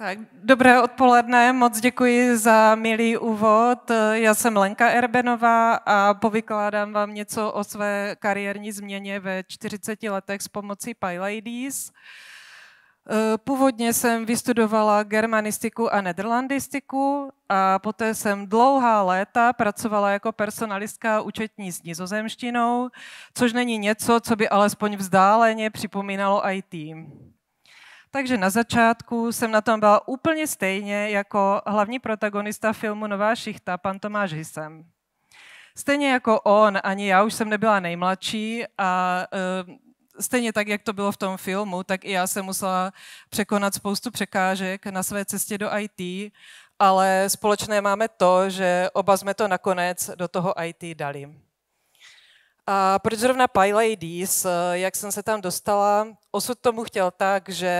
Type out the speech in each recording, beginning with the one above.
Tak, dobré odpoledne, moc děkuji za milý úvod. Já jsem Lenka Erbenová a povykládám vám něco o své kariérní změně ve 40 letech s pomocí PyLadies. Eh, původně jsem vystudovala germanistiku a nederlandistiku a poté jsem dlouhá léta pracovala jako personalistka účetní s nizozemštinou, což není něco, co by alespoň vzdáleně připomínalo IT. Takže na začátku jsem na tom byla úplně stejně jako hlavní protagonista filmu Nová šichta, pan Tomáš Hysem. Stejně jako on, ani já už jsem nebyla nejmladší a eh, stejně tak, jak to bylo v tom filmu, tak i já jsem musela překonat spoustu překážek na své cestě do IT, ale společné máme to, že oba jsme to nakonec do toho IT dali. A proč zrovna PyLadies, eh, Jak jsem se tam dostala? Osud tomu chtěl tak, že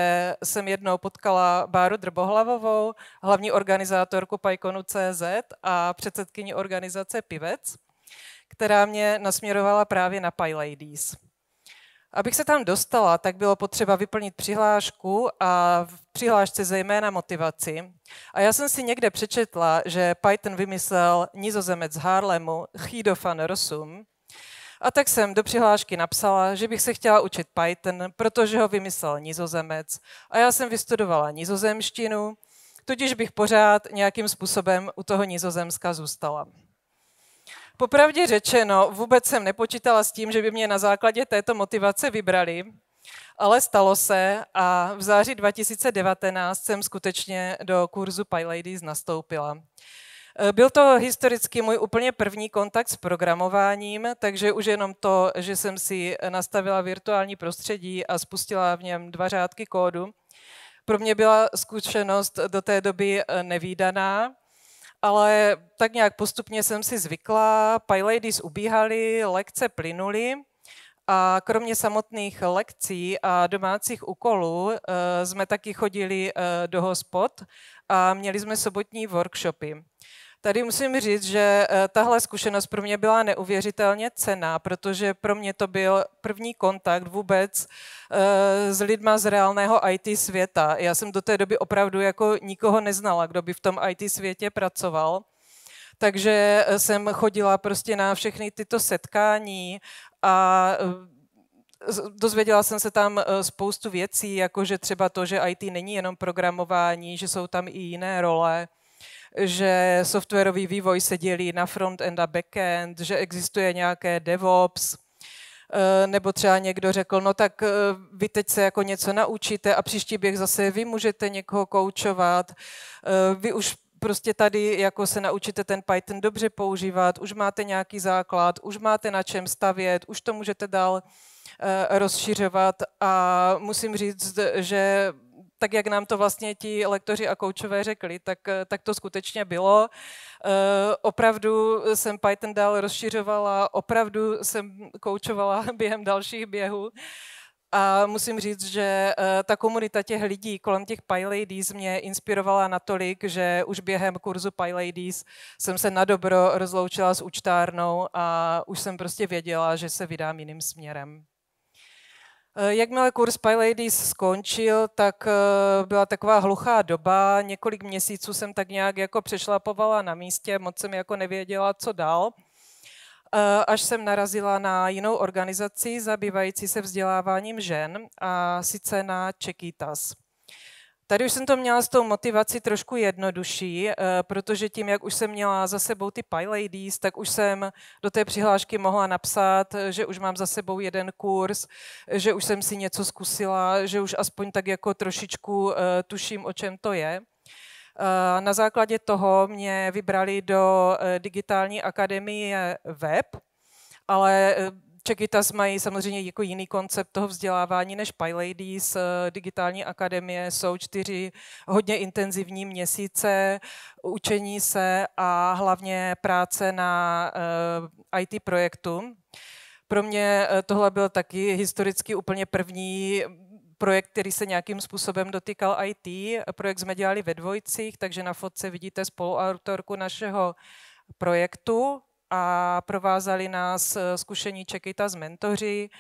jsem jednou potkala Báru Drbohlavovou, hlavní organizátorku PyConu CZ a předsedkyni organizace Pivec, která mě nasměrovala právě na PyLadies. Abych se tam dostala, tak bylo potřeba vyplnit přihlášku a v přihlášce zejména motivaci. A já jsem si někde přečetla, že Python vymyslel nizozemec Harlemu Chido van Rossum, a tak jsem do přihlášky napsala, že bych se chtěla učit Python, protože ho vymyslel nizozemec. A já jsem vystudovala nizozemštinu, tudíž bych pořád nějakým způsobem u toho nizozemska zůstala. Popravdě řečeno, vůbec jsem nepočítala s tím, že by mě na základě této motivace vybrali, ale stalo se a v září 2019 jsem skutečně do kurzu PyLadies nastoupila. Eh, byl to historicky můj úplně první kontakt s programováním, takže už jenom to, že jsem si nastavila virtuální prostředí a spustila v něm dva řádky kódu, pro mě byla zkušenost do té doby eh, nevýdaná, ale tak nějak postupně jsem si zvykla, PyLadies ubíhaly, lekce plynuly a kromě samotných lekcí a domácích úkolů eh, jsme taky chodili do hospod a měli jsme sobotní workshopy. Tady musím říct, že eh, tahle zkušenost pro mě byla neuvěřitelně cená, protože pro mě to byl první kontakt vůbec eh, s lidma z reálného IT světa. Já jsem do té doby opravdu jako nikoho neznala, kdo by v tom IT světě pracoval. Takže eh, jsem chodila prostě na všechny tyto setkání a dozvěděla jsem se tam spoustu věcí, jako že třeba to, že IT není jenom programování, že jsou tam i jiné role že softwarový vývoj se dělí na front-end a back-end, že existuje nějaké DevOps, eh, nebo třeba někdo řekl, no tak eh, vy teď se jako něco naučíte a příští běh zase vy můžete někoho koučovat, eh, vy už prostě tady jako se naučíte ten Python dobře používat, už máte nějaký základ, už máte na čem stavět, už to můžete dál rozšiřovat a musím říct, že tak jak nám to vlastně ti lektoři a koučové řekli, tak, eh, tak to skutečně bylo. Eh, opravdu jsem Python dál rozšiřovala, opravdu jsem koučovala během dalších běhů. A musím říct, že eh, ta komunita těch lidí kolem těch PyLadies mě inspirovala natolik, že už během kurzu PyLadies jsem se na dobro rozloučila s účtárnou a už jsem prostě věděla, že se vydám jiným směrem. Eh, jakmile kurz PyLadies skončil, tak eh, byla taková hluchá doba. Několik měsíců jsem tak nějak jako přešlapovala na místě, moc jsem jako nevěděla, co dál. Eh, až jsem narazila na jinou organizaci zabývající se vzděláváním žen, a sice na Čekýtas. Tady už jsem to měla s tou motivací trošku jednodušší, eh, protože tím, jak už jsem měla za sebou ty PyLadies, tak už jsem do té přihlášky mohla napsat, eh, že už mám za sebou jeden kurz, eh, že už jsem si něco zkusila, že už aspoň tak jako trošičku tuším, o čem to je. Na základě toho mě vybrali do digitální akademie web, ale Čekytas mají samozřejmě jako jiný koncept toho vzdělávání než PyLadies. Eh, digitální akademie jsou čtyři hodně intenzivní měsíce učení se a hlavně práce na eh, IT projektu. Pro mě eh, tohle byl taky historicky úplně první projekt, který se nějakým způsobem dotýkal IT. Projekt jsme dělali ve dvojcích, takže na fotce vidíte spoluautorku našeho projektu a provázali nás eh, zkušení z mentoři,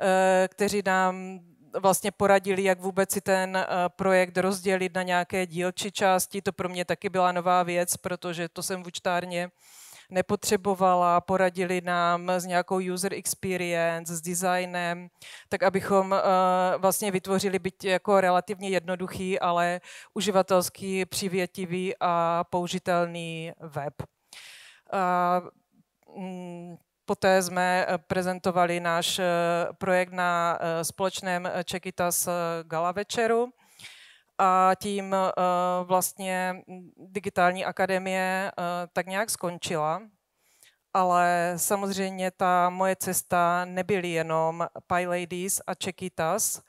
eh, kteří nám vlastně poradili, jak vůbec si ten eh, projekt rozdělit na nějaké dílčí části. To pro mě taky byla nová věc, protože to jsem v učtárně nepotřebovala, poradili nám s nějakou user experience, s designem, tak abychom vlastně vytvořili byť jako relativně jednoduchý, ale uživatelsky přivětivý a použitelný web. Mm, poté jsme eh, prezentovali náš eh, projekt na eh, společném Čekytas Gala večeru a tím vlastně digitální akademie tak nějak skončila. Ale samozřejmě ta moje cesta nebyly jenom PyLadies a Čekytas.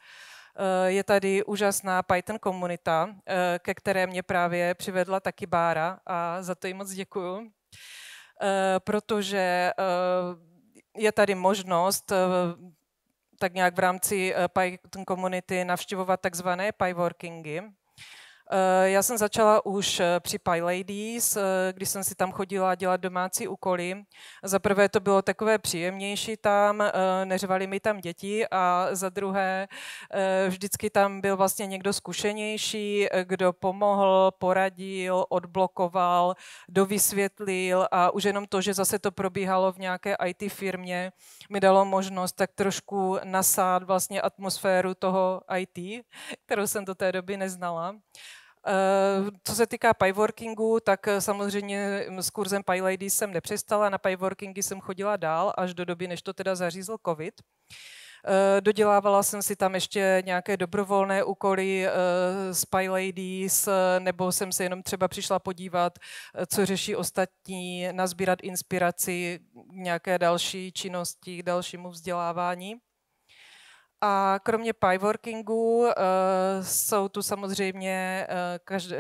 Je tady úžasná Python komunita, ke které mě právě přivedla taky Bára a za to jí moc děkuju. Eh, protože eh, je tady možnost eh, tak nějak v rámci Python komunity navštěvovat takzvané Pyworkingy, Eh, já jsem začala už eh, při Pie Ladies, eh, kdy jsem si tam chodila dělat domácí úkoly. Za prvé to bylo takové příjemnější tam, neřvali mi tam děti a za druhé vždycky tam byl vlastně někdo zkušenější, kdo pomohl, poradil, odblokoval, dovysvětlil a už jenom to, že zase to probíhalo v nějaké IT firmě, mi dalo možnost tak trošku nasát vlastně atmosféru toho IT, kterou jsem do té doby neznala. Eh, co se týká piworkingu, tak eh, samozřejmě mm, s kurzem PyLady jsem nepřestala, na piworkingy jsem chodila dál až do doby, než to teda zařízl covid. Eh, dodělávala jsem si tam ještě nějaké dobrovolné úkoly s PyLadies, nebo jsem se jenom třeba přišla podívat, co řeší ostatní, nazbírat inspiraci nějaké další činnosti, dalšímu vzdělávání. A kromě pieworkingu uh, eh, jsou tu samozřejmě uh, eh, každý,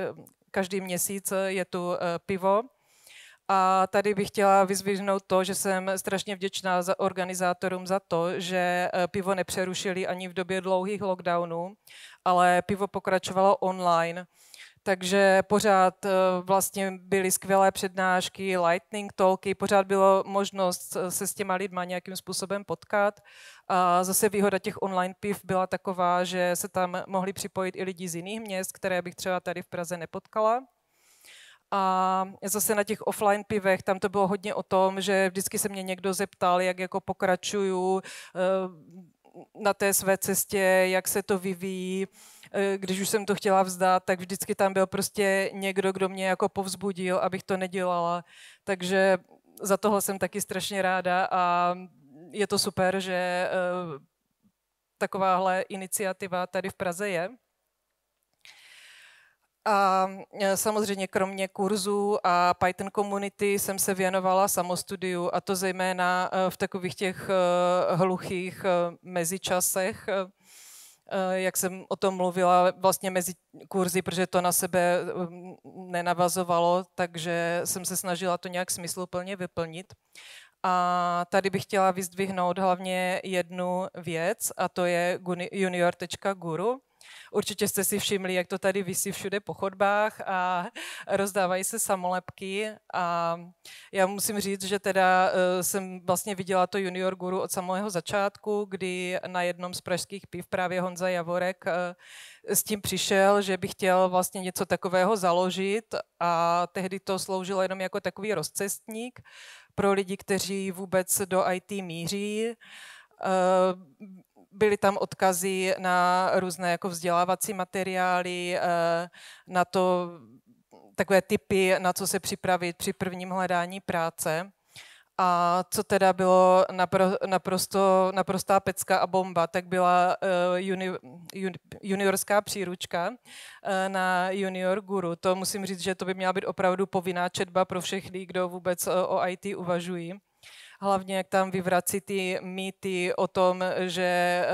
každý měsíc je tu uh, pivo. A tady bych chtěla vyzvihnout to, že jsem strašně vděčná za organizátorům za to, že pivo nepřerušili ani v době dlouhých lockdownů, ale pivo pokračovalo online takže pořád eh, vlastně byly skvělé přednášky, lightning talky, pořád bylo možnost se s těma lidma nějakým způsobem potkat. A zase výhoda těch online piv byla taková, že se tam mohli připojit i lidi z jiných měst, které bych třeba tady v Praze nepotkala. A zase na těch offline pivech, tam to bylo hodně o tom, že vždycky se mě někdo zeptal, jak jako pokračuju eh, na té své cestě, jak se to vyvíjí Eh, když už jsem to chtěla vzdát, tak vždycky tam byl prostě někdo, kdo mě jako povzbudil, abych to nedělala. Takže za tohle jsem taky strašně ráda a je to super, že eh, takováhle iniciativa tady v Praze je. A eh, samozřejmě kromě kurzů a Python komunity jsem se věnovala samostudiu a to zejména v takových těch hluchých mezičasech, Eh, jak jsem o tom mluvila, vlastně mezi kurzy, protože to na sebe eh, nenavazovalo, takže jsem se snažila to nějak smysluplně vyplnit. A tady bych chtěla vyzdvihnout hlavně jednu věc, a to je junior.guru, Určitě jste si všimli, jak to tady vysí všude po chodbách a rozdávají se samolepky. A já musím říct, že teda eh, jsem vlastně viděla to Junior Guru od samého začátku, kdy na jednom z pražských piv právě Honza Javorek eh, s tím přišel, že by chtěl vlastně něco takového založit a tehdy to sloužilo jenom jako takový rozcestník pro lidi, kteří vůbec do IT míří. Eh, byly tam odkazy na různé jako vzdělávací materiály, eh, na to takové typy, na co se připravit při prvním hledání práce. A co teda bylo naprosto, naprostá pecka a bomba, tak byla eh, juni, juni, juniorská příručka eh, na Junior Guru. To musím říct, že to by měla být opravdu povinná četba pro všechny, kdo vůbec o IT uvažují hlavně jak tam vyvrací ty mýty o tom, že eh,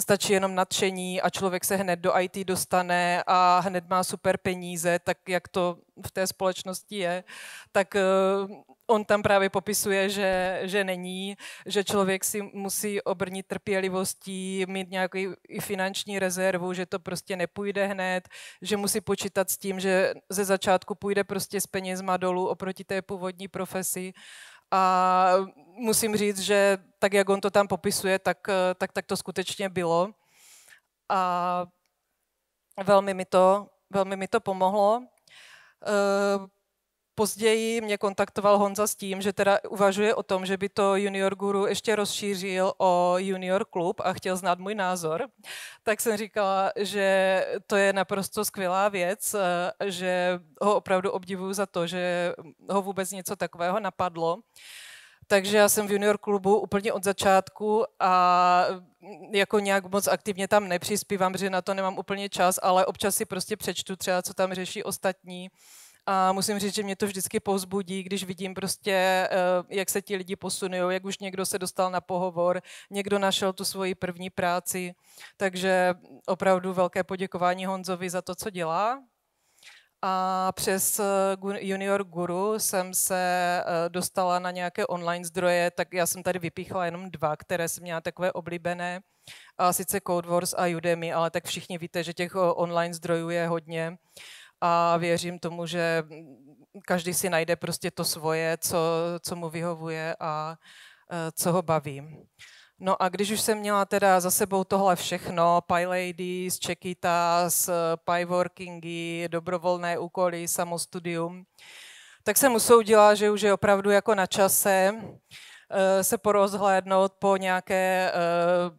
stačí jenom nadšení a člověk se hned do IT dostane a hned má super peníze, tak jak to v té společnosti je, tak eh, on tam právě popisuje, že, že není, že člověk si musí obrnit trpělivostí, mít nějaký finanční rezervu, že to prostě nepůjde hned, že musí počítat s tím, že ze začátku půjde prostě s penězma dolů oproti té původní profesi a musím říct, že tak, jak on to tam popisuje, tak, eh, tak, tak to skutečně bylo. A velmi mi to, velmi mi to pomohlo. Eh, Později mě kontaktoval Honza s tím, že teda uvažuje o tom, že by to Junior Guru ještě rozšířil o Junior Klub a chtěl znát můj názor. Tak jsem říkala, že to je naprosto skvělá věc, eh, že ho opravdu obdivuju za to, že ho vůbec něco takového napadlo. Takže já jsem v junior klubu úplně od začátku a jako nějak moc aktivně tam nepřispívám, protože na to nemám úplně čas, ale občas si prostě přečtu třeba, co tam řeší ostatní a musím říct, že mě to vždycky povzbudí, když vidím prostě, eh, jak se ti lidi posunují, jak už někdo se dostal na pohovor, někdo našel tu svoji první práci. Takže opravdu velké poděkování Honzovi za to, co dělá. A přes eh, Junior Guru jsem se eh, dostala na nějaké online zdroje, tak já jsem tady vypíchla jenom dva, které jsem měla takové oblíbené, a sice Code Wars a Udemy, ale tak všichni víte, že těch online zdrojů je hodně a věřím tomu, že každý si najde prostě to svoje, co, co mu vyhovuje a e, co ho baví. No a když už jsem měla teda za sebou tohle všechno, Pie Ladies, Čekitas, Pie Workingy, dobrovolné úkoly, samostudium, tak jsem usoudila, že už je opravdu jako na čase e, se porozhlédnout po, nějaké, e,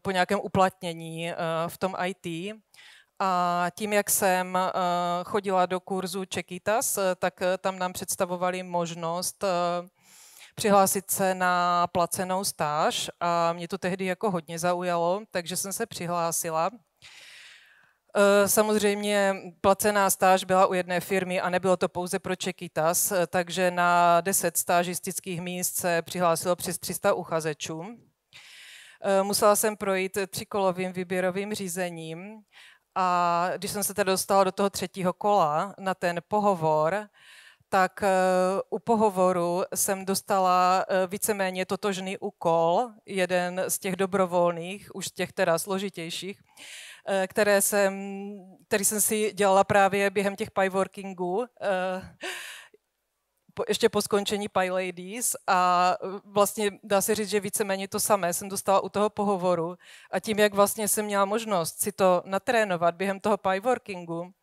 po nějakém uplatnění v tom IT. A tím, jak jsem eh, chodila do kurzu Čekitas, eh, tak eh, tam nám představovali možnost přihlásit se na placenou stáž a mě to tehdy jako hodně zaujalo, takže jsem se přihlásila. Samozřejmě placená stáž byla u jedné firmy a nebylo to pouze pro Čekitas, takže na 10 stážistických míst se přihlásilo přes 300 uchazečů. Musela jsem projít třikolovým výběrovým řízením a když jsem se teda dostala do toho třetího kola na ten pohovor, tak eh, u pohovoru jsem dostala eh, víceméně totožný úkol, jeden z těch dobrovolných, už těch teda složitějších, eh, které jsem, který jsem si dělala právě během těch pie workingů po, ještě po skončení Pi Ladies a e, vlastně dá se říct, že víceméně to samé jsem dostala u toho pohovoru a tím, jak vlastně jsem měla možnost si to natrénovat během toho Pi Workingu,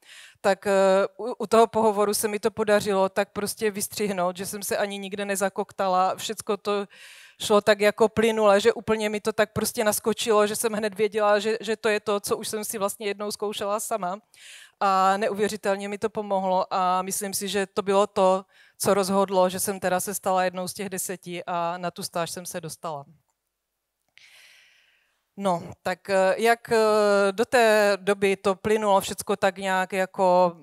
tak e, u, u toho pohovoru se mi to podařilo tak prostě vystřihnout, že jsem se ani nikde nezakoktala, všecko to šlo tak jako plynule, že úplně mi to tak prostě naskočilo, že jsem hned věděla, že, že to je to, co už jsem si vlastně jednou zkoušela sama a neuvěřitelně mi to pomohlo a myslím si, že to bylo to, co rozhodlo, že jsem teda se stala jednou z těch deseti a na tu stáž jsem se dostala. No, tak eh, jak eh, do té doby to plynulo všecko tak nějak jako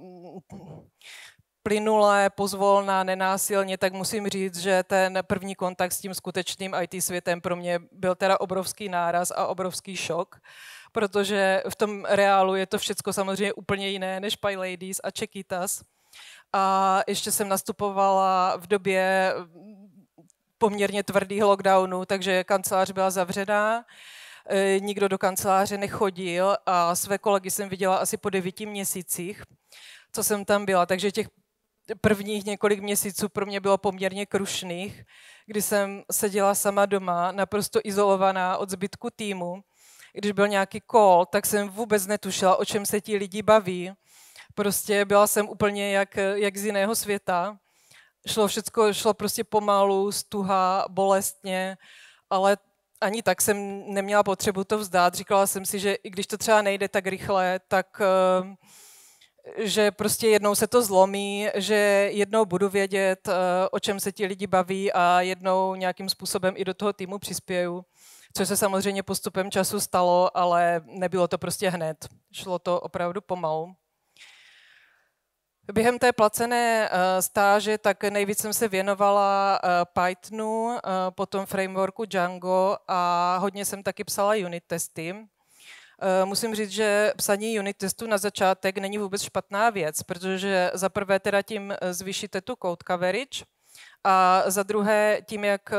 plynulé, pozvolna, nenásilně, tak musím říct, že ten první kontakt s tím skutečným IT světem pro mě byl teda obrovský náraz a obrovský šok protože v tom reálu je to všechno samozřejmě úplně jiné než Pie Ladies a Chequitas. A ještě jsem nastupovala v době mm, poměrně tvrdých lockdownu, takže kancelář byla zavřená e, nikdo do kanceláře nechodil a své kolegy jsem viděla asi po devíti měsících, co jsem tam byla. Takže těch prvních několik měsíců pro mě bylo poměrně krušných, kdy jsem seděla sama doma, naprosto izolovaná od zbytku týmu když byl nějaký call, tak jsem vůbec netušila, o čem se ti lidi baví. Prostě byla jsem úplně jak, jak z jiného světa. Šlo všechno, šlo prostě pomalu, stuha, bolestně, ale ani tak jsem neměla potřebu to vzdát. Říkala jsem si, že i když to třeba nejde tak rychle, tak eh, že prostě jednou se to zlomí, že jednou budu vědět, eh, o čem se ti lidi baví a jednou nějakým způsobem i do toho týmu přispěju což se samozřejmě postupem času stalo, ale nebylo to prostě hned. Šlo to opravdu pomalu. Během té placené eh, stáže tak nejvíc jsem se věnovala eh, Pythonu, eh, potom frameworku Django a hodně jsem taky psala unit testy. Musím říct, že psaní unit testů na začátek není vůbec špatná věc, protože za prvé teda tím zvýšíte tu code coverage a za druhé tím, jak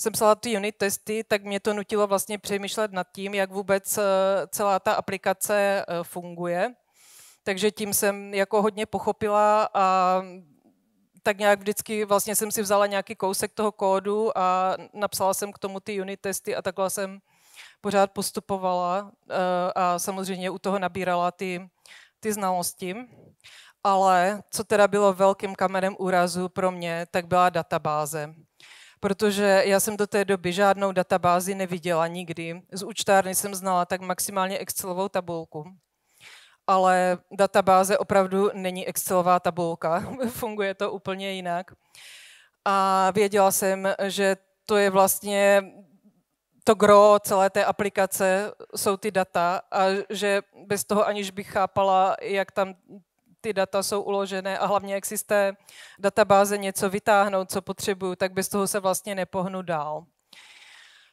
jsem psala ty unit testy, tak mě to nutilo vlastně přemýšlet nad tím, jak vůbec eh, celá ta aplikace eh, funguje. Takže tím jsem jako hodně pochopila a tak nějak vždycky vlastně jsem si vzala nějaký kousek toho kódu a napsala jsem k tomu ty unit testy a takhle jsem pořád postupovala eh, a samozřejmě u toho nabírala ty, ty znalosti. Ale co teda bylo velkým kamenem úrazu pro mě, tak byla databáze protože já jsem do té doby žádnou databázi neviděla nikdy. Z účtárny jsem znala tak maximálně Excelovou tabulku, ale databáze opravdu není Excelová tabulka, funguje to úplně jinak. A věděla jsem, že to je vlastně to gro celé té aplikace jsou ty data a že bez toho, aniž bych chápala, jak tam ty data jsou uložené a hlavně, jak si z té databáze něco vytáhnout, co potřebuju, tak bez toho se vlastně nepohnu dál.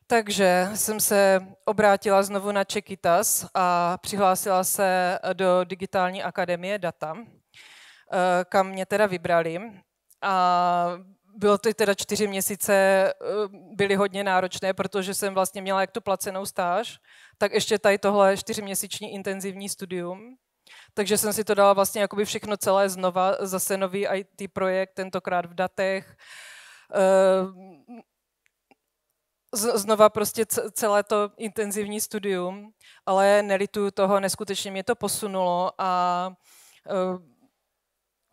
Takže jsem se obrátila znovu na Čekitas a přihlásila se do Digitální akademie Data, eh, kam mě teda vybrali. A bylo to teda čtyři měsíce, eh, byly hodně náročné, protože jsem vlastně měla jak tu placenou stáž, tak ještě tady tohle čtyřměsíční intenzivní studium. Takže jsem si to dala vlastně jakoby všechno celé znova, zase nový IT projekt, tentokrát v datech. Eh, znova prostě celé to intenzivní studium, ale nelituju toho, neskutečně mě to posunulo a eh,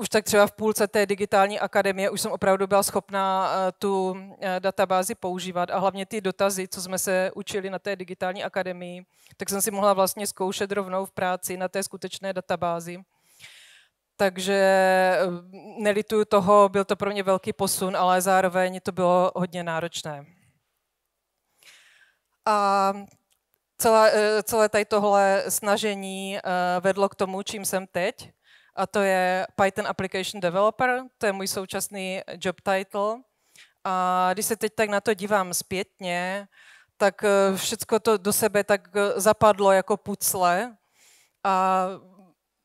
už tak třeba v půlce té digitální akademie už jsem opravdu byla schopná eh, tu eh, databázi používat a hlavně ty dotazy, co jsme se učili na té digitální akademii, tak jsem si mohla vlastně zkoušet rovnou v práci na té skutečné databázi. Takže eh, nelituju toho, byl to pro mě velký posun, ale zároveň to bylo hodně náročné. A celé, celé tady tohle snažení vedlo k tomu, čím jsem teď, a to je Python Application Developer, to je můj současný job title. A když se teď tak na to dívám zpětně, tak eh, všechno to do sebe tak eh, zapadlo jako pucle a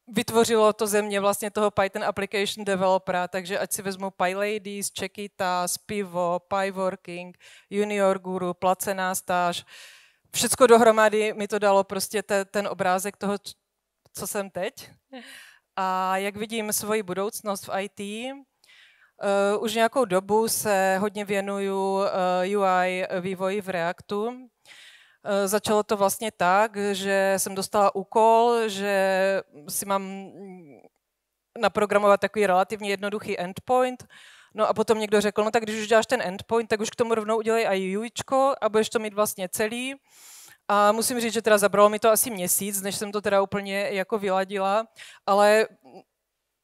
vytvořilo to ze mě vlastně toho Python Application Developera, takže ať si vezmu PyLadies, Checkita, Spivo, PyWorking, Junior Guru, placená stáž, všechno dohromady mi to dalo prostě te, ten obrázek toho, co jsem teď. Mhm a jak vidím svoji budoucnost v IT, eh, už nějakou dobu se hodně věnuju eh, UI vývoji v Reactu. Eh, začalo to vlastně tak, že jsem dostala úkol, že si mám mm, naprogramovat takový relativně jednoduchý endpoint. No a potom někdo řekl, no tak když už děláš ten endpoint, tak už k tomu rovnou udělej i UIčko a budeš to mít vlastně celý. A musím říct, že teda zabralo mi to asi měsíc, než jsem to teda úplně jako vyladila, ale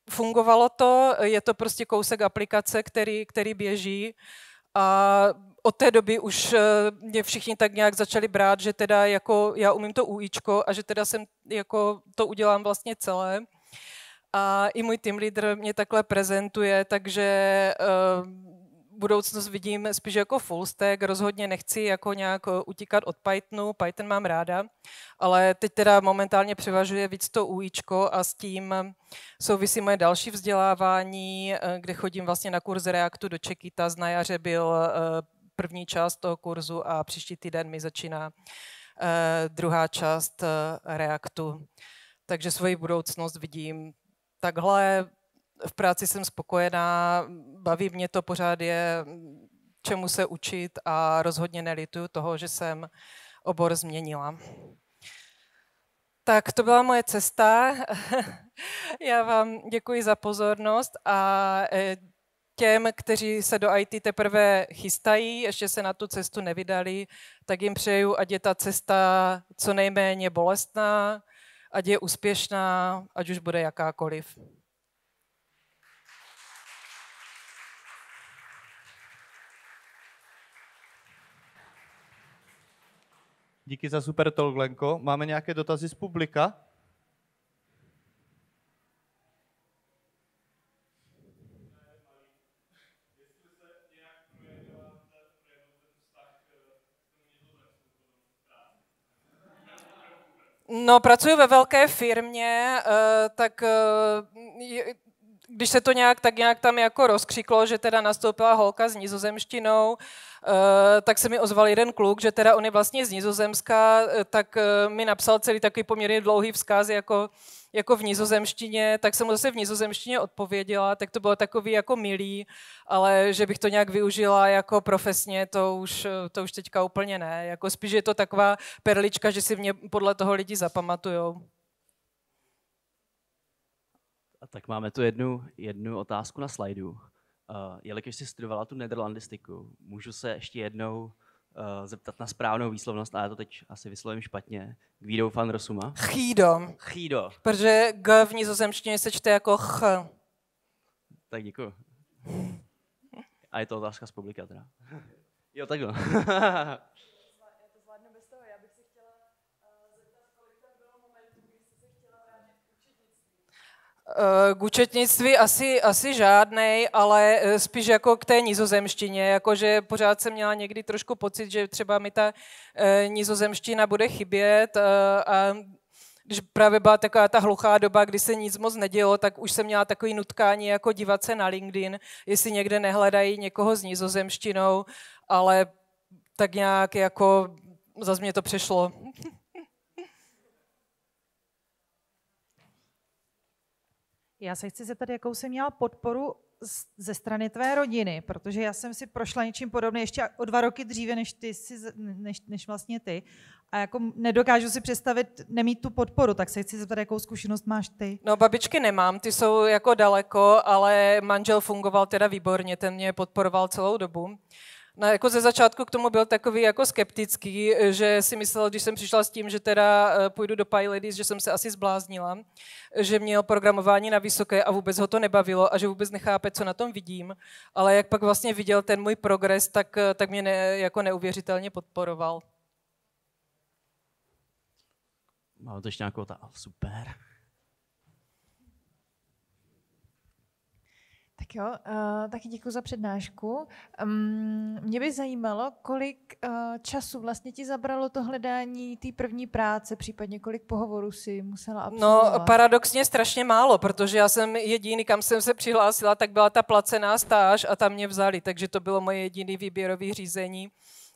fungovalo to, je to prostě kousek aplikace, který, který běží a od té doby už eh, mě všichni tak nějak začali brát, že teda jako já umím to UIčko a že teda jsem jako to udělám vlastně celé. A i můj team leader mě takhle prezentuje, takže uh, budoucnost vidím spíš jako full stack, rozhodně nechci jako nějak eh, utíkat od Pythonu, Python mám ráda, ale teď teda momentálně převažuje víc to UIčko a s tím souvisí moje další vzdělávání, eh, kde chodím vlastně na kurz Reactu do Čekita, z jaře byl eh, první část toho kurzu a příští týden mi začíná druhá část Reactu. Takže svoji budoucnost vidím takhle, v práci jsem spokojená, baví mě to pořád je čemu se učit a rozhodně nelituju toho, že jsem obor změnila. Tak to byla moje cesta. Já vám děkuji za pozornost a e, těm, kteří se do IT teprve chystají, ještě se na tu cestu nevydali, tak jim přeju, ať je ta cesta co nejméně bolestná, ať je úspěšná, ať už bude jakákoliv. Díky za super talk, Lenko. Máme nějaké dotazy z publika? No, pracuji ve velké firmě, eh, tak eh, když se to nějak, tak nějak tam jako rozkřiklo, že teda nastoupila holka s nizozemštinou, eh, tak se mi ozval jeden kluk, že teda on je vlastně z Nizozemska, eh, tak eh, mi napsal celý takový poměrně dlouhý vzkaz jako, jako v nizozemštině, tak jsem mu zase v nizozemštině odpověděla, tak to bylo takový jako milý, ale že bych to nějak využila jako profesně, to už, to už teďka úplně ne. Jako spíš je to taková perlička, že si mě podle toho lidi zapamatujou tak máme tu jednu, jednu otázku na slajdu. Uh, jelikož jsi studovala tu nederlandistiku, můžu se ještě jednou uh, zeptat na správnou výslovnost, ale já to teď asi vyslovím špatně. Guido van Rosuma? Chido. Chido. Protože G v nizozemštině se čte jako Ch. Tak děkuji. A je to otázka z publika teda. Jo, takhle. Eh, k účetnictví asi, asi žádnej, ale eh, spíš jako k té nizozemštině, jakože pořád jsem měla někdy trošku pocit, že třeba mi ta eh, nizozemština bude chybět a když právě byla taková ta hluchá doba, kdy se nic moc nedělo, tak už jsem měla takový nutkání jako dívat se na LinkedIn, jestli někde nehledají někoho s nizozemštinou, ale tak nějak jako zase mě to přešlo. Já se chci zeptat, jakou jsem měla podporu ze strany tvé rodiny, protože já jsem si prošla něčím podobným ještě o dva roky dříve, než, ty jsi, než, než vlastně ty. A jako nedokážu si představit nemít tu podporu, tak se chci zeptat, jakou zkušenost máš ty. No babičky nemám, ty jsou jako daleko, ale manžel fungoval teda výborně, ten mě podporoval celou dobu na, no, jako ze začátku k tomu byl takový jako skeptický, že si myslel, když jsem přišla s tím, že teda eh, půjdu do PyLadies, Ladies, že jsem se asi zbláznila, že měl programování na vysoké a vůbec ho to nebavilo a že vůbec nechápe, co na tom vidím, ale jak pak vlastně viděl ten můj progres, tak, eh, tak mě ne, jako neuvěřitelně podporoval. Máme to ještě nějakou otázku? Super. Tak jo, uh, taky děkuji za přednášku. Um, mě by zajímalo, kolik uh, času vlastně ti zabralo to hledání té první práce, případně kolik pohovorů si musela no, absolvovat? No paradoxně strašně málo, protože já jsem jediný, kam jsem se přihlásila, tak byla ta placená stáž a tam mě vzali, takže to bylo moje jediné výběrové řízení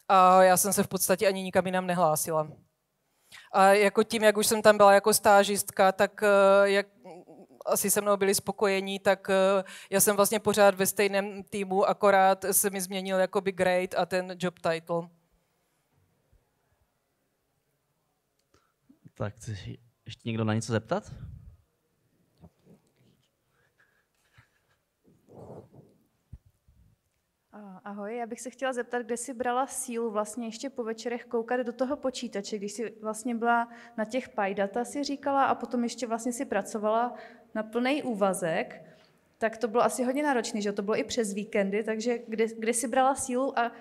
a já jsem se v podstatě ani nikam jinam nehlásila. A jako tím, jak už jsem tam byla jako stážistka, tak eh, jak asi se mnou byli spokojení, tak eh, já jsem vlastně pořád ve stejném týmu, akorát se mi změnil jakoby grade a ten job title. Tak, chceš ještě někdo na něco zeptat? Ahoj, já bych se chtěla zeptat, kde jsi brala sílu vlastně ještě po večerech koukat do toho počítače, když jsi vlastně byla na těch pajdata, si říkala, a potom ještě vlastně si pracovala na plný úvazek, tak to bylo asi hodně náročné, že to bylo i přes víkendy, takže kde, kde jsi brala sílu a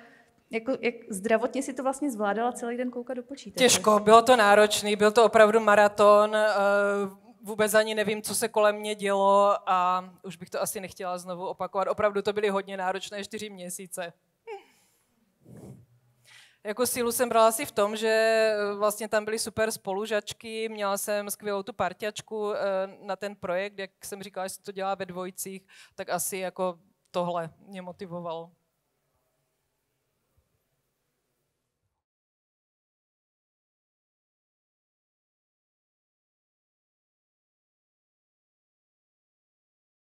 jako, jak zdravotně si to vlastně zvládala celý den koukat do počítače? Těžko, bylo to náročný, byl to opravdu maraton, uh vůbec ani nevím, co se kolem mě dělo a už bych to asi nechtěla znovu opakovat. Opravdu to byly hodně náročné čtyři měsíce. Jako sílu jsem brala si v tom, že eh, vlastně tam byly super spolužačky, měla jsem skvělou tu parťačku eh, na ten projekt, jak jsem říkala, že se to dělá ve dvojicích, tak asi jako tohle mě motivovalo.